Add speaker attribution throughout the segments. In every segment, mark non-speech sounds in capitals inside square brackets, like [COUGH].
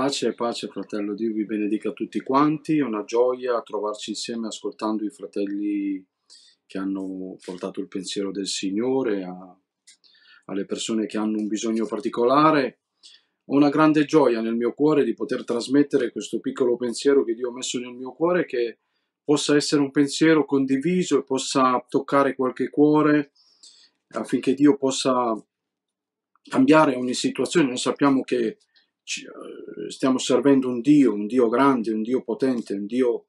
Speaker 1: Pace e pace fratello, Dio vi benedica tutti quanti, è una gioia trovarci insieme ascoltando i fratelli che hanno portato il pensiero del Signore a, alle persone che hanno un bisogno particolare. Ho una grande gioia nel mio cuore di poter trasmettere questo piccolo pensiero che Dio ha messo nel mio cuore che possa essere un pensiero condiviso e possa toccare qualche cuore affinché Dio possa cambiare ogni situazione. Noi sappiamo che eh, stiamo servendo un Dio, un Dio grande, un Dio potente, un Dio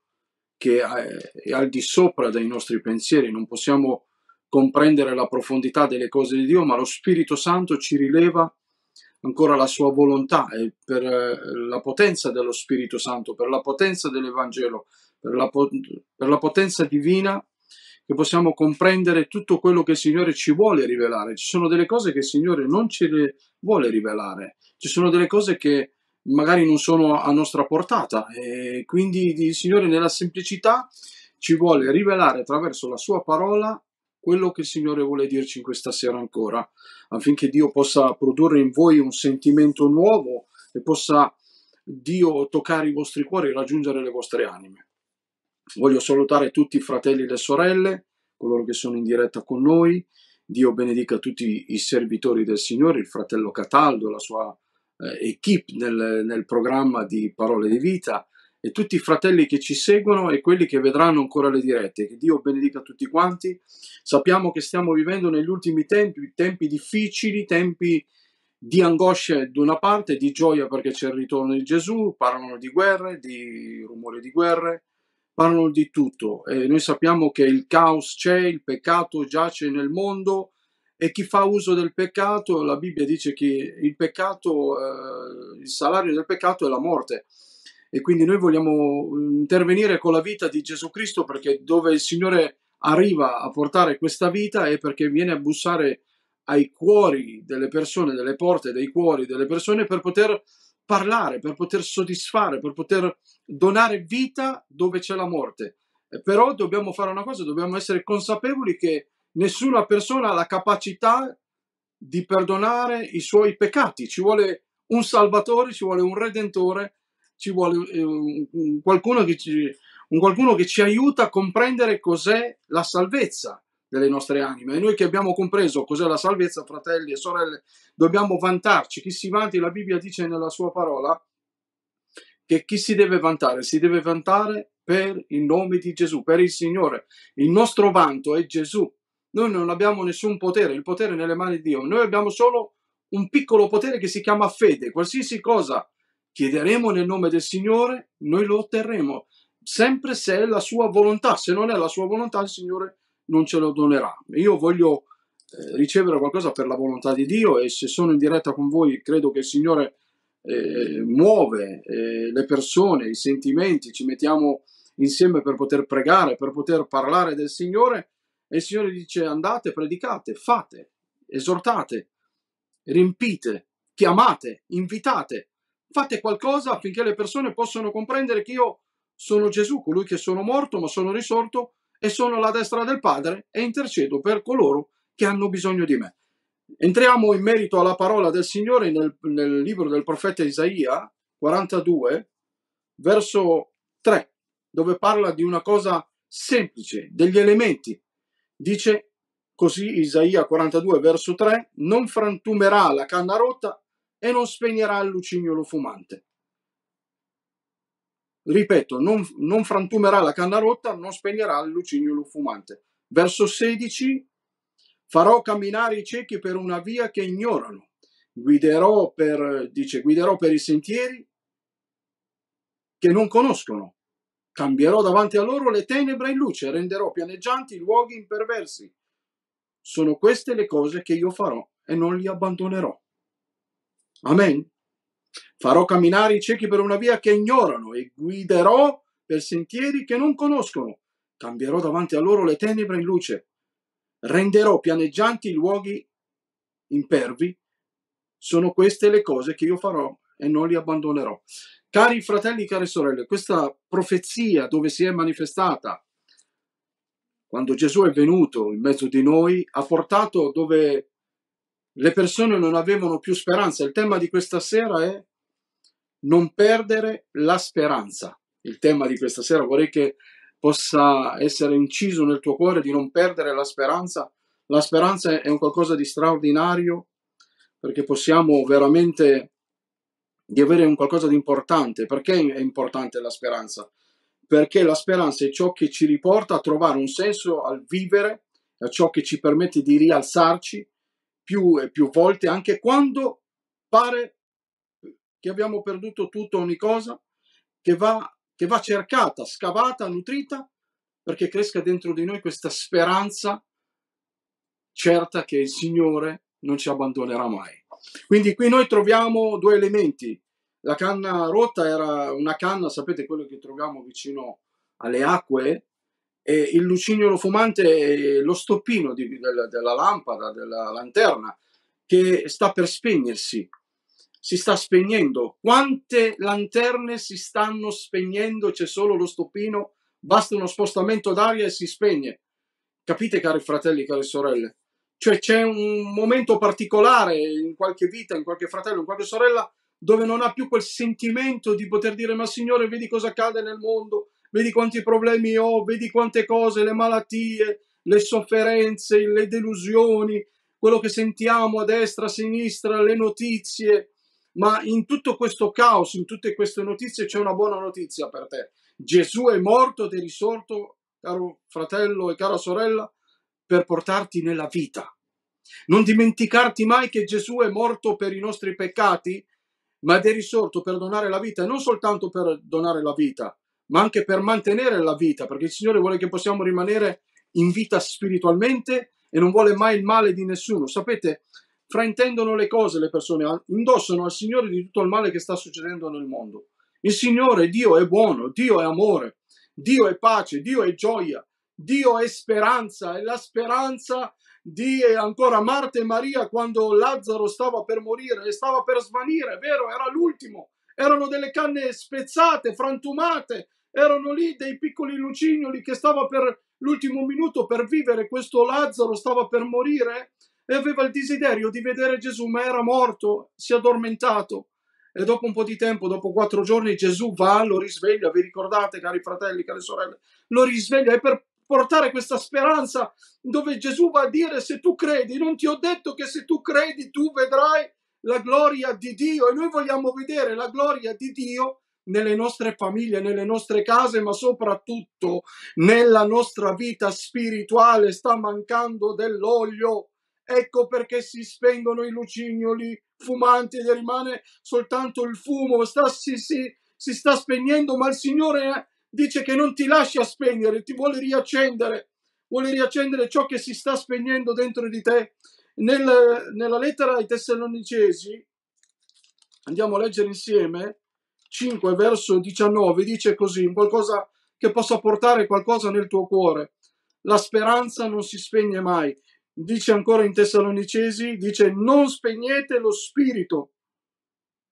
Speaker 1: che eh, è al di sopra dei nostri pensieri, non possiamo comprendere la profondità delle cose di Dio, ma lo Spirito Santo ci rileva ancora la sua volontà e per eh, la potenza dello Spirito Santo, per la potenza dell'Evangelo, per la, per la potenza divina che possiamo comprendere tutto quello che il Signore ci vuole rivelare. Ci sono delle cose che il Signore non ci vuole rivelare, ci sono delle cose che magari non sono a nostra portata e quindi il Signore nella semplicità ci vuole rivelare attraverso la sua parola quello che il Signore vuole dirci in questa sera ancora, affinché Dio possa produrre in voi un sentimento nuovo e possa Dio toccare i vostri cuori e raggiungere le vostre anime. Voglio salutare tutti i fratelli e le sorelle coloro che sono in diretta con noi. Dio benedica tutti i servitori del Signore, il fratello Cataldo, la sua eh, equip nel, nel programma di Parole di Vita e tutti i fratelli che ci seguono e quelli che vedranno ancora le dirette. Che Dio benedica tutti quanti. Sappiamo che stiamo vivendo negli ultimi tempi, tempi difficili, tempi di angoscia da una parte, di gioia perché c'è il ritorno di Gesù, parlano di guerre, di rumore di guerre, parlano di tutto. E noi sappiamo che il caos c'è, il peccato giace nel mondo e chi fa uso del peccato, la Bibbia dice che il peccato, eh, il salario del peccato è la morte. E quindi noi vogliamo mm, intervenire con la vita di Gesù Cristo perché dove il Signore arriva a portare questa vita è perché viene a bussare ai cuori delle persone, delle porte dei cuori delle persone per poter parlare, per poter soddisfare, per poter donare vita dove c'è la morte. Eh, però dobbiamo fare una cosa, dobbiamo essere consapevoli che nessuna persona ha la capacità di perdonare i suoi peccati. Ci vuole un salvatore, ci vuole un redentore, ci vuole eh, un, qualcuno che ci, un qualcuno che ci aiuta a comprendere cos'è la salvezza delle nostre anime. E noi che abbiamo compreso cos'è la salvezza, fratelli e sorelle, dobbiamo vantarci. Chi si vanti, la Bibbia dice nella sua parola, che chi si deve vantare? Si deve vantare per il nome di Gesù, per il Signore. Il nostro vanto è Gesù. Noi non abbiamo nessun potere, il potere è nelle mani di Dio. Noi abbiamo solo un piccolo potere che si chiama fede. Qualsiasi cosa chiederemo nel nome del Signore, noi lo otterremo, sempre se è la sua volontà. Se non è la sua volontà, il Signore non ce lo donerà. Io voglio eh, ricevere qualcosa per la volontà di Dio e se sono in diretta con voi credo che il Signore eh, muove eh, le persone, i sentimenti, ci mettiamo insieme per poter pregare, per poter parlare del Signore e il Signore dice andate, predicate, fate, esortate, riempite, chiamate, invitate, fate qualcosa affinché le persone possano comprendere che io sono Gesù, colui che sono morto ma sono risorto e sono la destra del Padre e intercedo per coloro che hanno bisogno di me. Entriamo in merito alla parola del Signore nel, nel libro del profeta Isaia 42, verso 3, dove parla di una cosa semplice, degli elementi. Dice così Isaia 42, verso 3, non frantumerà la canna rotta e non spegnerà il lucignolo fumante ripeto, non, non, frantumerà la canna rotta, non spegnerà il lucignolo fumante. Verso 16, farò camminare i ciechi per una via che ignorano, guiderò per, dice, guiderò per i sentieri che non conoscono, cambierò davanti a loro le tenebre in luce, renderò pianeggianti i luoghi imperversi. Sono queste le cose che io farò e non li abbandonerò. Amen. Farò camminare i ciechi per una via che ignorano e guiderò per sentieri che non conoscono. Cambierò davanti a loro le tenebre in luce. Renderò pianeggianti i luoghi impervi. Sono queste le cose che io farò e non li abbandonerò. Cari fratelli, care sorelle, questa profezia dove si è manifestata quando Gesù è venuto in mezzo di noi, ha portato dove le persone non avevano più speranza. Il tema di questa sera è non perdere la speranza. Il tema di questa sera vorrei che possa essere inciso nel tuo cuore di non perdere la speranza. La speranza è un qualcosa di straordinario perché possiamo veramente di avere un qualcosa di importante. Perché è importante la speranza? Perché la speranza è ciò che ci riporta a trovare un senso al vivere, è ciò che ci permette di rialzarci, più e più volte, anche quando pare che abbiamo perduto tutto, ogni cosa, che va, che va cercata, scavata, nutrita, perché cresca dentro di noi questa speranza certa che il Signore non ci abbandonerà mai. Quindi qui noi troviamo due elementi. La canna rotta era una canna, sapete quello che troviamo vicino alle acque, eh, il lucignolo fumante è lo stoppino di, della, della lampada, della lanterna, che sta per spegnersi, si sta spegnendo. Quante lanterne si stanno spegnendo? C'è solo lo stoppino, basta uno spostamento d'aria e si spegne. Capite, cari fratelli, cari sorelle? Cioè c'è un momento particolare in qualche vita, in qualche fratello, in qualche sorella, dove non ha più quel sentimento di poter dire ma Signore, vedi cosa accade nel mondo, vedi quanti problemi ho, vedi quante cose, le malattie, le sofferenze, le delusioni, quello che sentiamo a destra, a sinistra, le notizie. Ma in tutto questo caos, in tutte queste notizie c'è una buona notizia per te. Gesù è morto ed è risorto, caro fratello e cara sorella, per portarti nella vita. Non dimenticarti mai che Gesù è morto per i nostri peccati, ma ed è risorto per donare la vita, e non soltanto per donare la vita, ma anche per mantenere la vita, perché il Signore vuole che possiamo rimanere in vita spiritualmente e non vuole mai il male di nessuno. Sapete, fraintendono le cose le persone, indossano al Signore di tutto il male che sta succedendo nel mondo. Il Signore, Dio è buono, Dio è amore, Dio è pace, Dio è gioia, Dio è speranza e la speranza di eh, ancora Marta e Maria quando Lazzaro stava per morire e stava per svanire, vero, era l'ultimo. Erano delle canne spezzate, frantumate, erano lì dei piccoli lucignoli che stava per l'ultimo minuto per vivere, questo Lazzaro stava per morire e aveva il desiderio di vedere Gesù, ma era morto, si è addormentato. E dopo un po' di tempo, dopo quattro giorni, Gesù va, lo risveglia, vi ricordate cari fratelli, care sorelle, lo risveglia e per portare questa speranza dove Gesù va a dire se tu credi, non ti ho detto che se tu credi tu vedrai la gloria di Dio e noi vogliamo vedere la gloria di Dio nelle nostre famiglie, nelle nostre case, ma soprattutto nella nostra vita spirituale sta mancando dell'olio. Ecco perché si spengono i lucignoli fumanti e rimane soltanto il fumo. Sta, si, si, si sta spegnendo, ma il Signore eh, dice che non ti lascia spegnere, ti vuole riaccendere. Vuole riaccendere ciò che si sta spegnendo dentro di te. Nel, nella lettera ai Tessalonicesi, andiamo a leggere insieme, 5 verso 19 dice così, qualcosa che possa portare qualcosa nel tuo cuore. La speranza non si spegne mai. Dice ancora in Tessalonicesi, dice non spegnete lo spirito.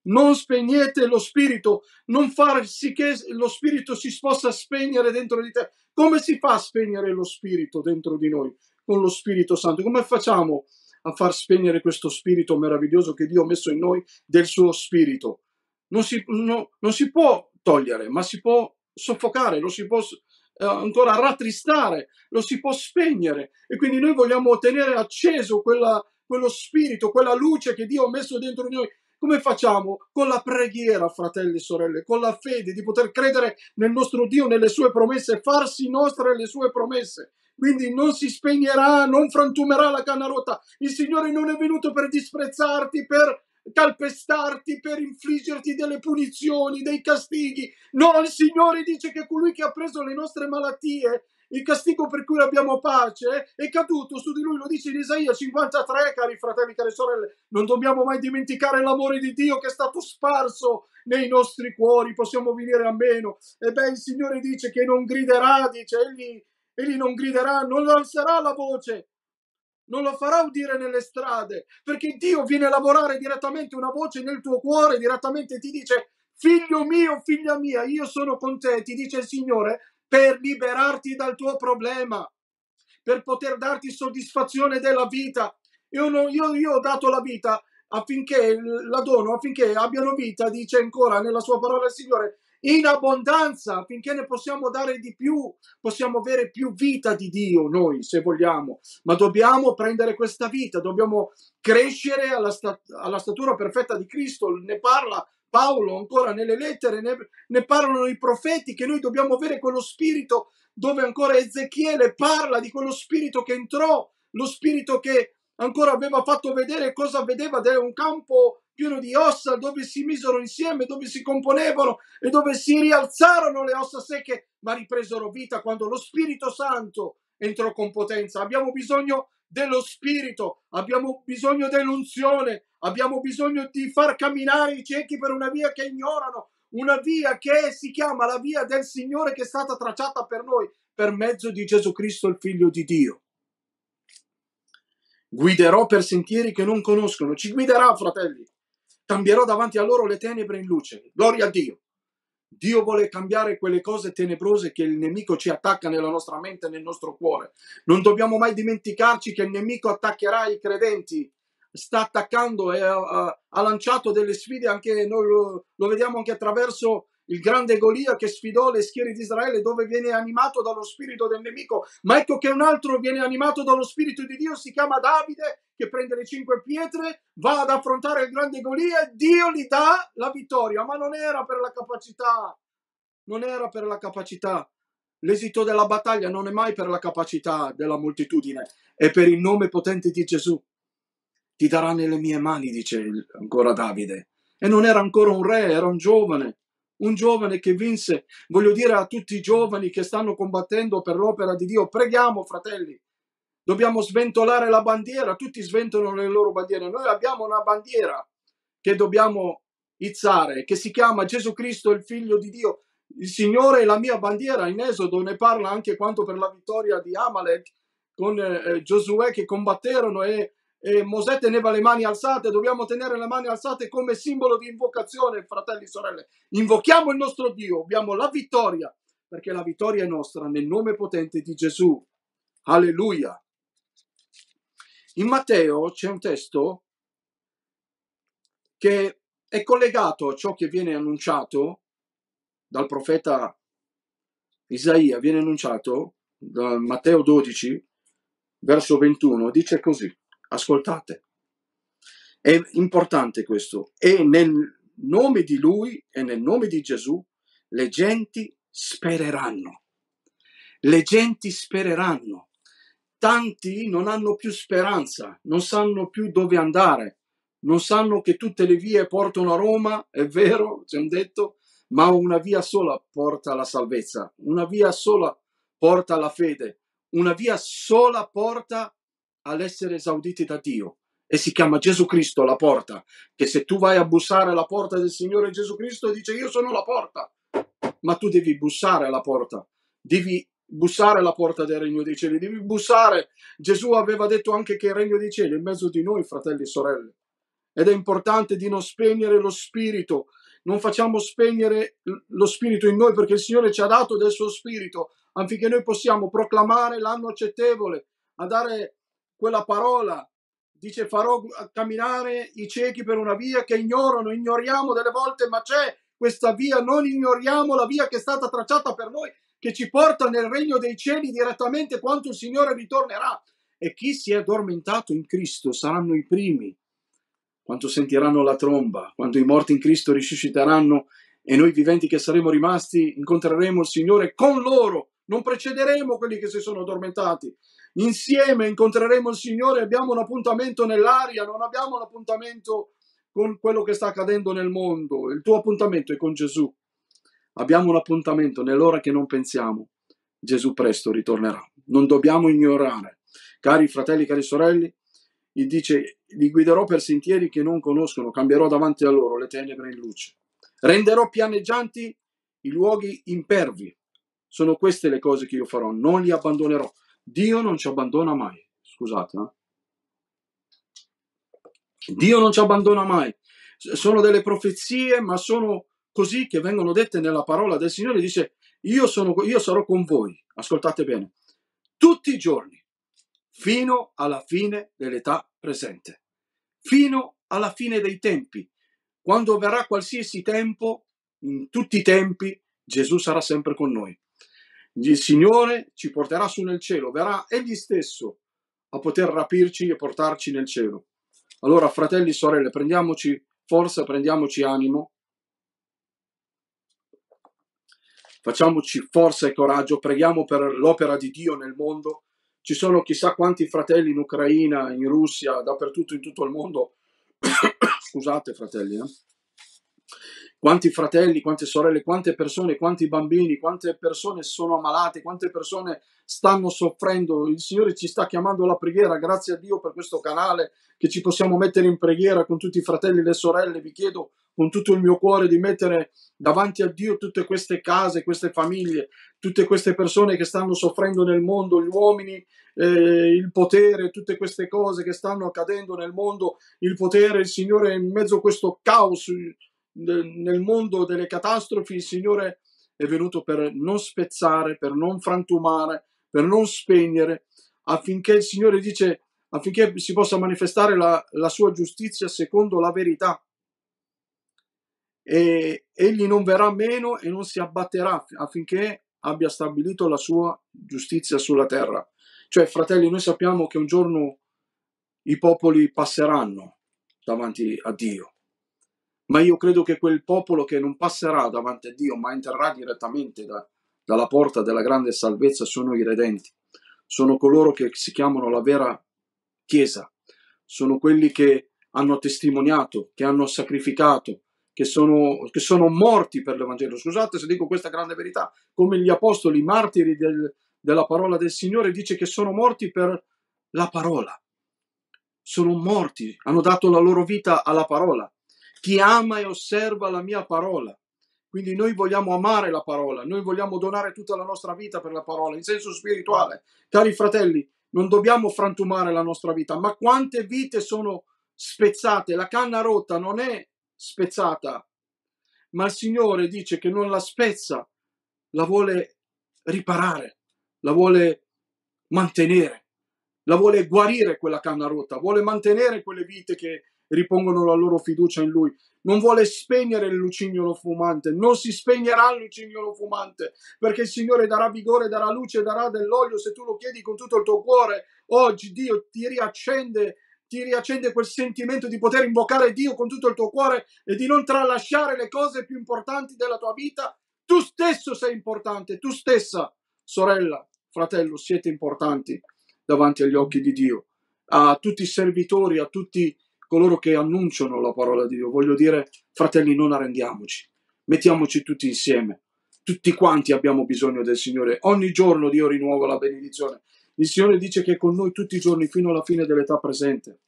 Speaker 1: Non spegnete lo spirito, non far sì che lo spirito si possa spegnere dentro di te. Come si fa a spegnere lo spirito dentro di noi? Con lo Spirito Santo. Come facciamo a far spegnere questo spirito meraviglioso che Dio ha messo in noi del suo spirito? non si, no, non si può togliere, ma si può soffocare, lo si può eh, ancora rattristare, lo si può spegnere. E quindi noi vogliamo tenere acceso quella, quello spirito, quella luce che Dio ha messo dentro di noi. Come facciamo? Con la preghiera, fratelli e sorelle, con la fede di poter credere nel nostro Dio, nelle sue promesse, farsi nostre le sue promesse. Quindi non si spegnerà, non frantumerà la canna rotta. Il Signore non è venuto per disprezzarti, per calpestarti per infliggerti delle punizioni, dei castighi. No, il Signore dice che colui che ha preso le nostre malattie, il castigo per cui abbiamo pace, è caduto su di lui, lo dice in Isaia 53, cari fratelli, care sorelle. Non dobbiamo mai dimenticare l'amore di Dio che è stato sparso nei nostri cuori, possiamo venire a meno. E beh, il Signore dice che non griderà, dice, egli, egli non griderà, non alzerà la voce non lo farà udire nelle strade, perché Dio viene a lavorare direttamente una voce nel tuo cuore, direttamente ti dice, figlio mio, figlia mia, io sono con te, ti dice il Signore, per liberarti dal tuo problema, per poter darti soddisfazione della vita. Io, non, io, io ho dato la vita affinché la dono, affinché abbiano vita, dice ancora nella sua parola il Signore, in abbondanza affinché ne possiamo dare di più, possiamo avere più vita di Dio noi se vogliamo, ma dobbiamo prendere questa vita, dobbiamo crescere alla, stat- alla statura perfetta di Cristo, ne parla Paolo ancora nelle lettere, ne, ne parlano i profeti, che noi dobbiamo avere quello spirito dove ancora Ezechiele parla di quello spirito che entrò, lo spirito che ancora aveva fatto vedere cosa vedeva da un campo pieno di ossa dove si misero insieme, dove si componevano e dove si rialzarono le ossa secche, ma ripresero vita quando lo Spirito Santo entrò con potenza. Abbiamo bisogno dello Spirito, abbiamo bisogno dell'unzione, abbiamo bisogno di far camminare i ciechi per una via che ignorano, una via che si chiama la via del Signore che è stata tracciata per noi per mezzo di Gesù Cristo, il Figlio di Dio guiderò per sentieri che non conoscono, ci guiderà, fratelli. Cambierò davanti a loro le tenebre in luce. Gloria a Dio. Dio vuole cambiare quelle cose tenebrose che il nemico ci attacca nella nostra mente e nel nostro cuore. Non dobbiamo mai dimenticarci che il nemico attaccherà i credenti, sta attaccando e ha, ha lanciato delle sfide anche noi lo, lo vediamo anche attraverso il grande Golia che sfidò le schiere di Israele, dove viene animato dallo spirito del nemico, ma ecco che un altro viene animato dallo spirito di Dio, si chiama Davide, che prende le cinque pietre, va ad affrontare il grande Golia e Dio gli dà la vittoria, ma non era per la capacità, non era per la capacità. L'esito della battaglia non è mai per la capacità della moltitudine, è per il nome potente di Gesù. Ti darà nelle mie mani, dice ancora Davide. E non era ancora un re, era un giovane un giovane che vinse, voglio dire a tutti i giovani che stanno combattendo per l'opera di Dio, preghiamo fratelli, dobbiamo sventolare la bandiera, tutti sventolano le loro bandiere, noi abbiamo una bandiera che dobbiamo izzare, che si chiama Gesù Cristo il figlio di Dio, il Signore è la mia bandiera, in Esodo ne parla anche quanto per la vittoria di Amalek con eh, Giosuè che combatterono e eh, Mosè teneva le mani alzate, dobbiamo tenere le mani alzate come simbolo di invocazione, fratelli e sorelle. Invochiamo il nostro Dio, abbiamo la vittoria, perché la vittoria è nostra nel nome potente di Gesù. Alleluia. In Matteo c'è un testo che è collegato a ciò che viene annunciato dal profeta Isaia, viene annunciato da Matteo 12, verso 21, dice così ascoltate. È importante questo. E nel nome di Lui e nel nome di Gesù le genti spereranno. Le genti spereranno. Tanti non hanno più speranza, non sanno più dove andare, non sanno che tutte le vie portano a Roma, è vero, ci hanno detto, ma una via sola porta alla salvezza, una via sola porta alla fede, una via sola porta all'essere esauditi da Dio e si chiama Gesù Cristo la porta, che se tu vai a bussare alla porta del Signore Gesù Cristo dice io sono la porta, ma tu devi bussare alla porta, devi bussare alla porta del regno dei cieli, devi bussare. Gesù aveva detto anche che il regno dei cieli è in mezzo di noi, fratelli e sorelle. Ed è importante di non spegnere lo spirito, non facciamo spegnere lo spirito in noi perché il Signore ci ha dato del suo spirito affinché noi possiamo proclamare l'anno accettevole, a dare quella parola. Dice farò camminare i ciechi per una via che ignorano, ignoriamo delle volte, ma c'è questa via, non ignoriamo la via che è stata tracciata per noi, che ci porta nel regno dei cieli direttamente quando il Signore ritornerà. E chi si è addormentato in Cristo saranno i primi, quando sentiranno la tromba, quando i morti in Cristo risusciteranno e noi viventi che saremo rimasti incontreremo il Signore con loro, non precederemo quelli che si sono addormentati. Insieme incontreremo il Signore, abbiamo un appuntamento nell'aria, non abbiamo un appuntamento con quello che sta accadendo nel mondo. Il tuo appuntamento è con Gesù. Abbiamo un appuntamento nell'ora che non pensiamo. Gesù presto ritornerà. Non dobbiamo ignorare. Cari fratelli, cari sorelle, e dice, li guiderò per sentieri che non conoscono, cambierò davanti a loro le tenebre in luce. Renderò pianeggianti i luoghi impervi. Sono queste le cose che io farò, non li abbandonerò. Dio non ci abbandona mai. Scusate. Eh? Dio non ci abbandona mai. Sono delle profezie, ma sono così che vengono dette nella parola del Signore. Dice, io, sono, io sarò con voi, ascoltate bene, tutti i giorni, fino alla fine dell'età presente, fino alla fine dei tempi. Quando verrà qualsiasi tempo, in tutti i tempi, Gesù sarà sempre con noi il Signore ci porterà su nel cielo, verrà Egli stesso a poter rapirci e portarci nel cielo. Allora, fratelli e sorelle, prendiamoci forza, prendiamoci animo, facciamoci forza e coraggio, preghiamo per l'opera di Dio nel mondo. Ci sono chissà quanti fratelli in Ucraina, in Russia, dappertutto in tutto il mondo. [COUGHS] Scusate, fratelli, eh? quanti fratelli, quante sorelle, quante persone, quanti bambini, quante persone sono ammalate, quante persone stanno soffrendo. Il Signore ci sta chiamando alla preghiera, grazie a Dio per questo canale che ci possiamo mettere in preghiera con tutti i fratelli e le sorelle. Vi chiedo con tutto il mio cuore di mettere davanti a Dio tutte queste case, queste famiglie, tutte queste persone che stanno soffrendo nel mondo, gli uomini, eh, il potere, tutte queste cose che stanno accadendo nel mondo, il potere, il Signore in mezzo a questo caos nel mondo delle catastrofi il Signore è venuto per non spezzare, per non frantumare, per non spegnere, affinché il Signore dice, affinché si possa manifestare la, la sua giustizia secondo la verità. E egli non verrà meno e non si abbatterà affinché abbia stabilito la sua giustizia sulla terra. Cioè, fratelli, noi sappiamo che un giorno i popoli passeranno davanti a Dio ma io credo che quel popolo che non passerà davanti a Dio, ma entrerà direttamente da, dalla porta della grande salvezza, sono i redenti, sono coloro che si chiamano la vera Chiesa, sono quelli che hanno testimoniato, che hanno sacrificato, che sono, che sono morti per l'Evangelo. Scusate se dico questa grande verità, come gli apostoli, i martiri del, della parola del Signore, dice che sono morti per la parola. Sono morti, hanno dato la loro vita alla parola chi ama e osserva la mia parola. Quindi noi vogliamo amare la parola, noi vogliamo donare tutta la nostra vita per la parola, in senso spirituale. Cari fratelli, non dobbiamo frantumare la nostra vita, ma quante vite sono spezzate? La canna rotta non è spezzata, ma il Signore dice che non la spezza, la vuole riparare, la vuole mantenere, la vuole guarire quella canna rotta, vuole mantenere quelle vite che ripongono la loro fiducia in lui. Non vuole spegnere il lucignolo fumante, non si spegnerà il lucignolo fumante, perché il Signore darà vigore, darà luce, darà dell'olio se tu lo chiedi con tutto il tuo cuore. Oggi Dio ti riaccende ti riaccende quel sentimento di poter invocare Dio con tutto il tuo cuore e di non tralasciare le cose più importanti della tua vita. Tu stesso sei importante, tu stessa, sorella, fratello, siete importanti davanti agli occhi di Dio. A tutti i servitori, a tutti coloro che annunciano la parola di Dio. Voglio dire, fratelli, non arrendiamoci, mettiamoci tutti insieme. Tutti quanti abbiamo bisogno del Signore. Ogni giorno Dio rinnuova la benedizione. Il Signore dice che è con noi tutti i giorni fino alla fine dell'età presente.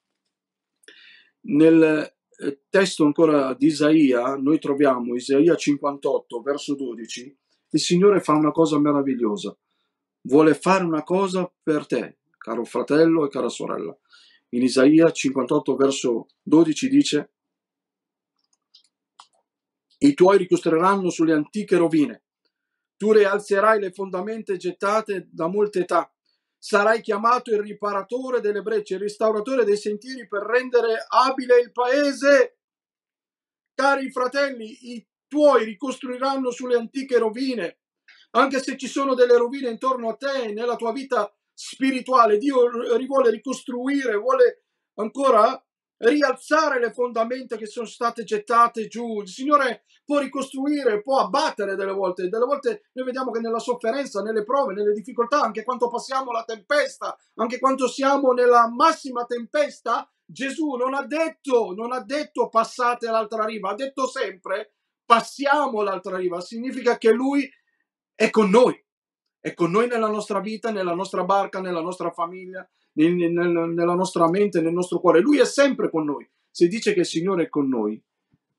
Speaker 1: Nel eh, testo ancora di Isaia, noi troviamo Isaia 58, verso 12, il Signore fa una cosa meravigliosa. Vuole fare una cosa per te, caro fratello e cara sorella. In Isaia 58 verso 12 dice i tuoi ricostruiranno sulle antiche rovine. Tu rialzerai le fondamenta gettate da molte età. Sarai chiamato il riparatore delle brecce, il restauratore dei sentieri per rendere abile il paese. Cari fratelli, i tuoi ricostruiranno sulle antiche rovine. Anche se ci sono delle rovine intorno a te, nella tua vita spirituale. Dio vuole ricostruire, vuole ancora rialzare le fondamenta che sono state gettate giù. Il Signore può ricostruire, può abbattere delle volte. Delle volte noi vediamo che nella sofferenza, nelle prove, nelle difficoltà, anche quando passiamo la tempesta, anche quando siamo nella massima tempesta, Gesù non ha detto, non ha detto passate all'altra riva, ha detto sempre passiamo all'altra riva. Significa che Lui è con noi è con ecco, noi nella nostra vita, nella nostra barca, nella nostra famiglia, nel, nel, nella nostra mente, nel nostro cuore. Lui è sempre con noi. Si dice che il Signore è con noi.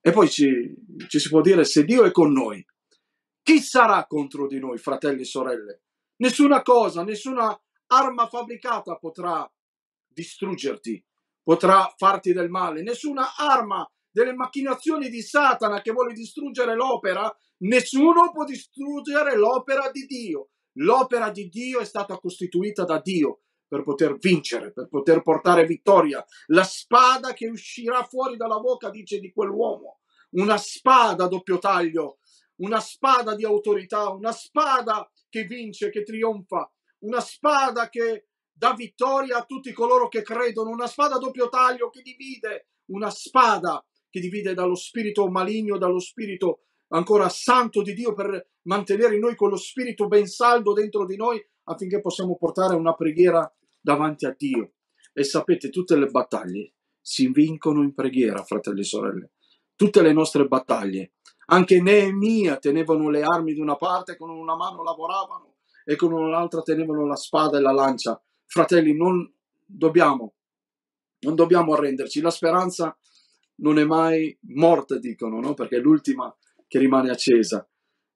Speaker 1: E poi ci, ci si può dire, se Dio è con noi, chi sarà contro di noi, fratelli e sorelle? Nessuna cosa, nessuna arma fabbricata potrà distruggerti, potrà farti del male, nessuna arma delle macchinazioni di Satana che vuole distruggere l'opera, nessuno può distruggere l'opera di Dio. L'opera di Dio è stata costituita da Dio per poter vincere, per poter portare vittoria. La spada che uscirà fuori dalla bocca, dice di quell'uomo, una spada a doppio taglio, una spada di autorità, una spada che vince, che trionfa, una spada che dà vittoria a tutti coloro che credono, una spada a doppio taglio che divide, una spada che divide dallo spirito maligno, dallo spirito ancora santo di Dio per mantenere in noi quello spirito ben saldo dentro di noi affinché possiamo portare una preghiera davanti a Dio. E sapete, tutte le battaglie si vincono in preghiera, fratelli e sorelle. Tutte le nostre battaglie. Anche Neemia tenevano le armi da una parte, con una mano lavoravano e con un'altra tenevano la spada e la lancia. Fratelli, non dobbiamo, non dobbiamo arrenderci. La speranza non è mai morta, dicono, no? perché l'ultima che rimane accesa.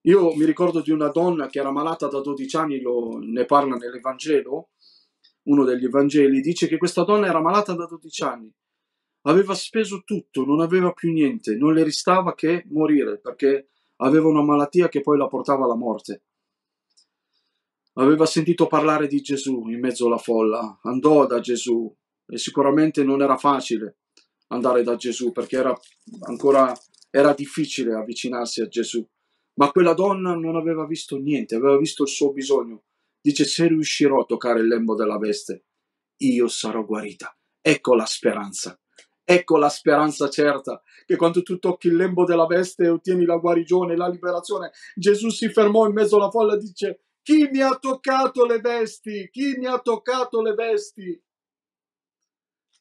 Speaker 1: Io mi ricordo di una donna che era malata da 12 anni, lo, ne parla nell'Evangelo, uno degli Evangeli, dice che questa donna era malata da 12 anni, aveva speso tutto, non aveva più niente, non le restava che morire perché aveva una malattia che poi la portava alla morte. Aveva sentito parlare di Gesù in mezzo alla folla, andò da Gesù e sicuramente non era facile andare da Gesù perché era ancora era difficile avvicinarsi a Gesù, ma quella donna non aveva visto niente, aveva visto il suo bisogno. Dice, se riuscirò a toccare il lembo della veste, io sarò guarita. Ecco la speranza. Ecco la speranza certa che quando tu tocchi il lembo della veste e ottieni la guarigione, la liberazione, Gesù si fermò in mezzo alla folla e dice, chi mi ha toccato le vesti? Chi mi ha toccato le vesti?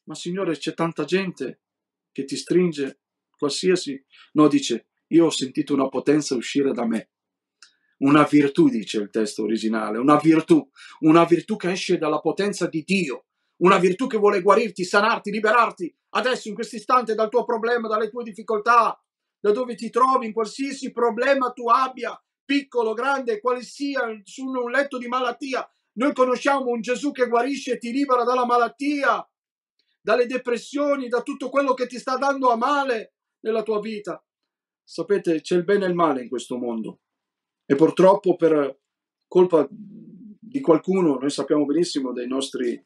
Speaker 1: Ma Signore, c'è tanta gente che ti stringe qualsiasi. No, dice, io ho sentito una potenza uscire da me. Una virtù, dice il testo originale, una virtù, una virtù che esce dalla potenza di Dio, una virtù che vuole guarirti, sanarti, liberarti adesso, in questo istante, dal tuo problema, dalle tue difficoltà, da dove ti trovi, in qualsiasi problema tu abbia, piccolo, grande, quale sia, su un letto di malattia. Noi conosciamo un Gesù che guarisce e ti libera dalla malattia, dalle depressioni, da tutto quello che ti sta dando a male nella tua vita. Sapete, c'è il bene e il male in questo mondo e purtroppo per colpa di qualcuno, noi sappiamo benissimo dei nostri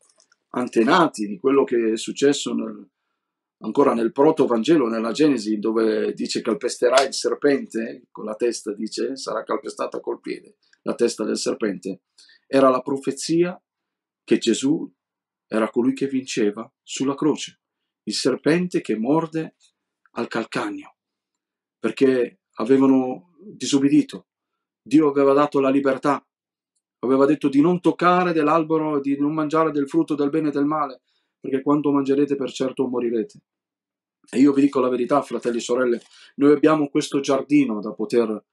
Speaker 1: antenati, di quello che è successo nel, ancora nel proto-Vangelo, nella Genesi, dove dice calpesterai il serpente, con la testa dice, sarà calpestata col piede, la testa del serpente. Era la profezia che Gesù era colui che vinceva sulla croce, il serpente che morde al calcagno, perché avevano disubbidito. Dio aveva dato la libertà, aveva detto di non toccare dell'albero, di non mangiare del frutto del bene e del male, perché quando mangerete per certo morirete. E io vi dico la verità, fratelli e sorelle, noi abbiamo questo giardino da poter,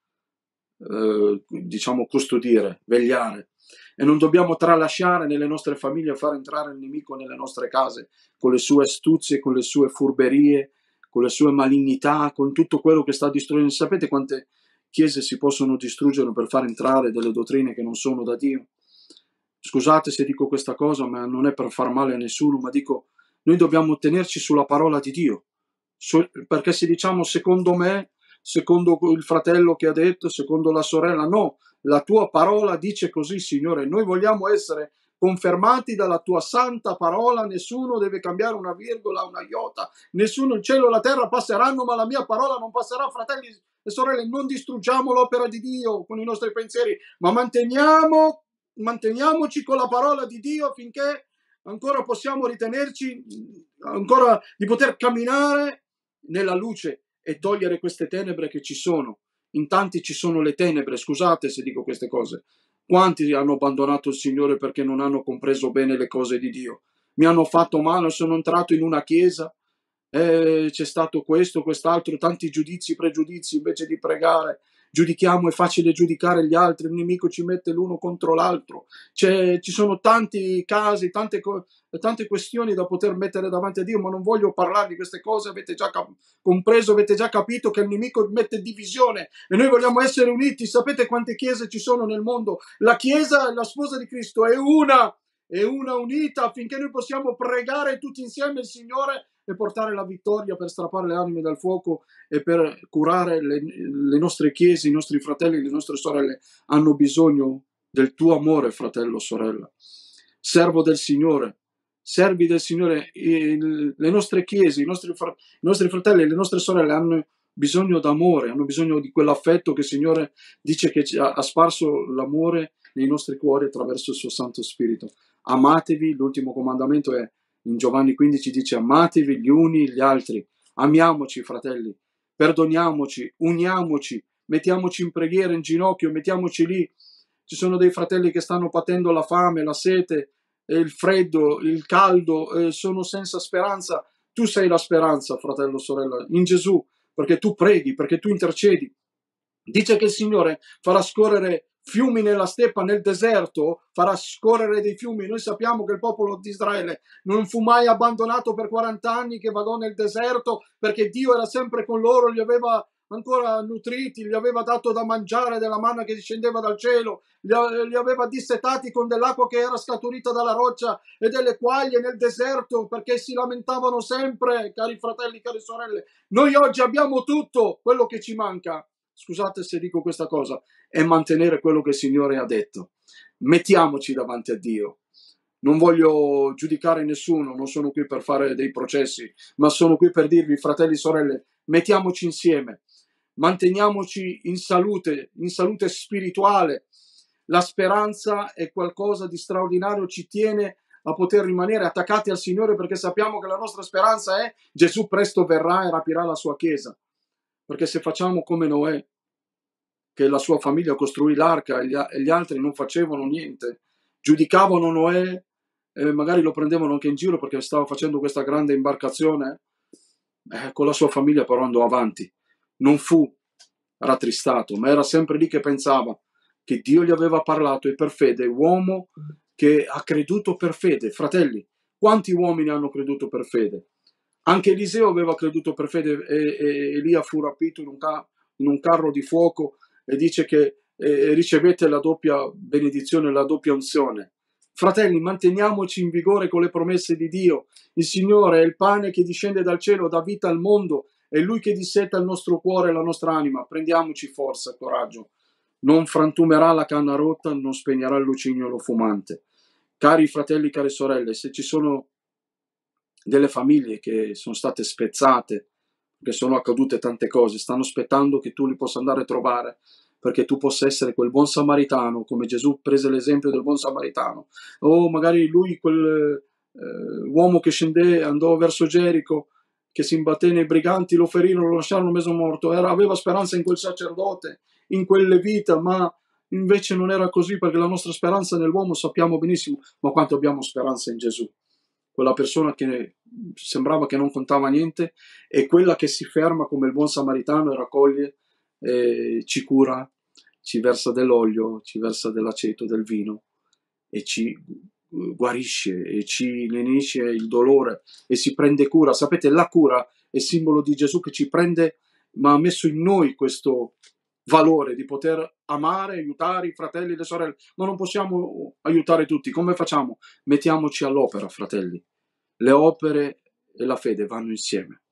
Speaker 1: eh, diciamo, custodire, vegliare, e non dobbiamo tralasciare nelle nostre famiglie, far entrare il nemico nelle nostre case con le sue astuzie, con le sue furberie, con le sue malignità, con tutto quello che sta distruggendo. Sapete quante chiese si possono distruggere per far entrare delle dottrine che non sono da Dio? Scusate se dico questa cosa, ma non è per far male a nessuno, ma dico, noi dobbiamo tenerci sulla parola di Dio, perché se diciamo secondo me, secondo il fratello che ha detto, secondo la sorella, no, la tua parola dice così, Signore, noi vogliamo essere confermati dalla tua santa parola, nessuno deve cambiare una virgola, una iota, nessuno, il cielo e la terra passeranno, ma la mia parola non passerà, fratelli e sorelle, non distruggiamo l'opera di Dio con i nostri pensieri, ma manteniamo, manteniamoci con la parola di Dio finché ancora possiamo ritenerci, ancora di poter camminare nella luce e togliere queste tenebre che ci sono. In tanti ci sono le tenebre, scusate se dico queste cose, quanti hanno abbandonato il Signore perché non hanno compreso bene le cose di Dio? Mi hanno fatto male, sono entrato in una chiesa, eh, c'è stato questo, quest'altro, tanti giudizi, pregiudizi, invece di pregare, giudichiamo, è facile giudicare gli altri, il nemico ci mette l'uno contro l'altro, C'è, ci sono tanti casi, tante, tante questioni da poter mettere davanti a Dio, ma non voglio parlare di queste cose, avete già cap- compreso, avete già capito che il nemico mette divisione e noi vogliamo essere uniti, sapete quante chiese ci sono nel mondo, la chiesa, la sposa di Cristo è una, è una unita affinché noi possiamo pregare tutti insieme il Signore e portare la vittoria per strappare le anime dal fuoco e per curare le, le nostre chiese, i nostri fratelli, le nostre sorelle. Hanno bisogno del tuo amore, fratello, sorella. Servo del Signore, servi del Signore, il, le nostre chiese, i nostri, fra, i nostri fratelli e le nostre sorelle hanno bisogno d'amore, hanno bisogno di quell'affetto che il Signore dice che ha, ha sparso l'amore nei nostri cuori attraverso il suo Santo Spirito. Amatevi, l'ultimo comandamento è in Giovanni 15 dice amatevi gli uni gli altri, amiamoci fratelli, perdoniamoci, uniamoci, mettiamoci in preghiera, in ginocchio, mettiamoci lì. Ci sono dei fratelli che stanno patendo la fame, la sete, il freddo, il caldo, sono senza speranza. Tu sei la speranza, fratello, sorella, in Gesù, perché tu preghi, perché tu intercedi. Dice che il Signore farà scorrere fiumi nella steppa, nel deserto, farà scorrere dei fiumi. Noi sappiamo che il popolo di Israele non fu mai abbandonato per 40 anni che vagò nel deserto perché Dio era sempre con loro, li aveva ancora nutriti, gli aveva dato da mangiare della manna che discendeva dal cielo, li aveva dissetati con dell'acqua che era scaturita dalla roccia e delle quaglie nel deserto perché si lamentavano sempre, cari fratelli, cari sorelle. Noi oggi abbiamo tutto quello che ci manca, scusate se dico questa cosa, è mantenere quello che il Signore ha detto. Mettiamoci davanti a Dio. Non voglio giudicare nessuno, non sono qui per fare dei processi, ma sono qui per dirvi, fratelli e sorelle, mettiamoci insieme, manteniamoci in salute, in salute spirituale. La speranza è qualcosa di straordinario, ci tiene a poter rimanere attaccati al Signore perché sappiamo che la nostra speranza è Gesù presto verrà e rapirà la sua Chiesa. Perché se facciamo come Noè, che la sua famiglia costruì l'arca e gli altri non facevano niente, giudicavano Noè e magari lo prendevano anche in giro perché stava facendo questa grande imbarcazione, eh, con la sua famiglia però andò avanti. Non fu rattristato, ma era sempre lì che pensava che Dio gli aveva parlato e per fede, uomo che ha creduto per fede. Fratelli, quanti uomini hanno creduto per fede? Anche Eliseo aveva creduto per fede e, e Elia fu rapito in un, ca- in un, carro di fuoco e dice che eh, ricevette la doppia benedizione, la doppia unzione. Fratelli, manteniamoci in vigore con le promesse di Dio. Il Signore è il pane che discende dal cielo, dà vita al mondo, è Lui che dissetta il nostro cuore e la nostra anima. Prendiamoci forza e coraggio. Non frantumerà la canna rotta, non spegnerà il lucignolo fumante. Cari fratelli, care sorelle, se ci sono delle famiglie che sono state spezzate, che sono accadute tante cose, stanno aspettando che tu li possa andare a trovare, perché tu possa essere quel buon samaritano, come Gesù prese l'esempio del buon samaritano, o magari lui, quel eh, uomo che scende, andò verso Gerico, che si imbatté nei briganti, lo ferirono, lo lasciarono mezzo morto, era, aveva speranza in quel sacerdote, in quelle vite, ma invece non era così perché la nostra speranza nell'uomo sappiamo benissimo, ma quanto abbiamo speranza in Gesù quella persona che sembrava che non contava niente e quella che si ferma come il buon samaritano e raccoglie, eh, ci cura, ci versa dell'olio, ci versa dell'aceto, del vino e ci guarisce e ci lenisce il dolore e si prende cura. Sapete, la cura è simbolo di Gesù che ci prende, ma ha messo in noi questo valore di poter amare, aiutare i fratelli e le sorelle, ma non possiamo aiutare tutti. Come facciamo? Mettiamoci all'opera, fratelli. Le opere e la fede vanno insieme.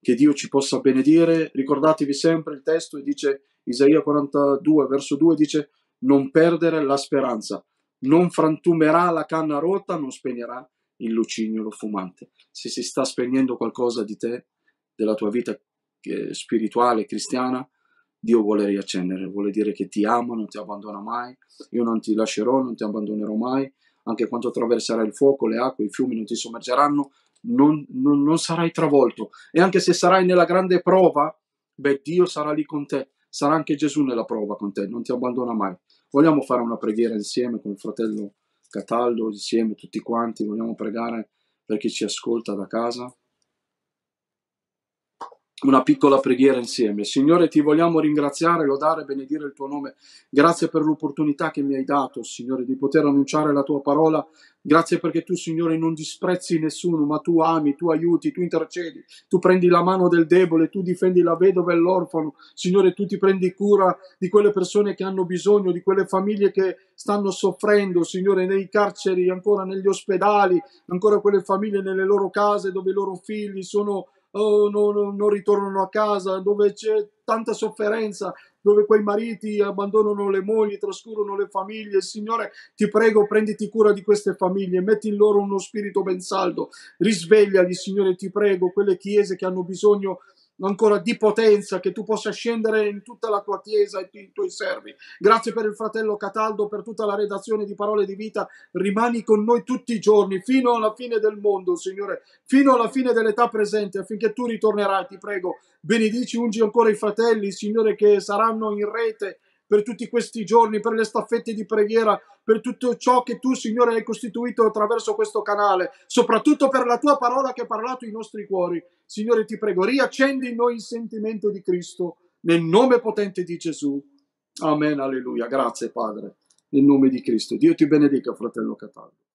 Speaker 1: Che Dio ci possa benedire. Ricordatevi sempre il testo, dice Isaia 42, verso 2, dice non perdere la speranza, non frantumerà la canna rotta, non spegnerà il lucignolo fumante. Se si sta spegnendo qualcosa di te, della tua vita eh, spirituale, cristiana, Dio vuole riaccendere, vuole dire che ti ama, non ti abbandona mai, io non ti lascerò, non ti abbandonerò mai, anche quando attraverserai il fuoco, le acque, i fiumi non ti sommergeranno, non, non, non sarai travolto. E anche se sarai nella grande prova, beh, Dio sarà lì con te, sarà anche Gesù nella prova con te, non ti abbandona mai. Vogliamo fare una preghiera insieme con il fratello Cataldo, insieme tutti quanti, vogliamo pregare per chi ci ascolta da casa una piccola preghiera insieme. Signore, ti vogliamo ringraziare, lodare, e benedire il tuo nome. Grazie per l'opportunità che mi hai dato, Signore, di poter annunciare la tua parola. Grazie perché tu, Signore, non disprezzi nessuno, ma tu ami, tu aiuti, tu intercedi, tu prendi la mano del debole, tu difendi la vedova e l'orfano. Signore, tu ti prendi cura di quelle persone che hanno bisogno, di quelle famiglie che stanno soffrendo, Signore, nei carceri, ancora negli ospedali, ancora quelle famiglie nelle loro case dove i loro figli sono oh, no, non ritornano a casa, dove c'è tanta sofferenza, dove quei mariti abbandonano le mogli, trascurano le famiglie. Signore, ti prego, prenditi cura di queste famiglie, metti in loro uno spirito ben saldo, risvegliali, Signore, ti prego, quelle chiese che hanno bisogno ancora di potenza, che tu possa scendere in tutta la tua chiesa e i tuoi servi. Grazie per il fratello Cataldo, per tutta la redazione di Parole di Vita. Rimani con noi tutti i giorni, fino alla fine del mondo, Signore, fino alla fine dell'età presente, affinché tu ritornerai, ti prego. Benedici, ungi ancora i fratelli, Signore, che saranno in rete per tutti questi giorni, per le staffette di preghiera, per tutto ciò che tu, Signore, hai costituito attraverso questo canale, soprattutto per la tua parola che ha parlato i nostri cuori. Signore, ti prego, riaccendi in noi il sentimento di Cristo, nel nome potente di Gesù. Amen, alleluia. Grazie, Padre, nel nome di Cristo. Dio ti benedica, fratello Cataldo.